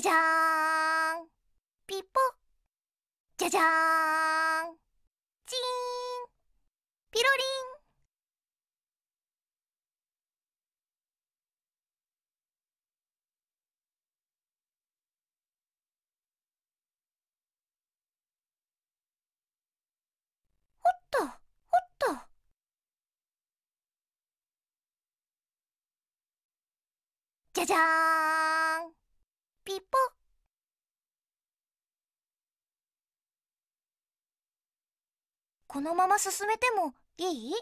じゃじゃーんピッポじゃじゃーんチーンピロリンほっとほっとじゃじゃーんこのまま進めてもいい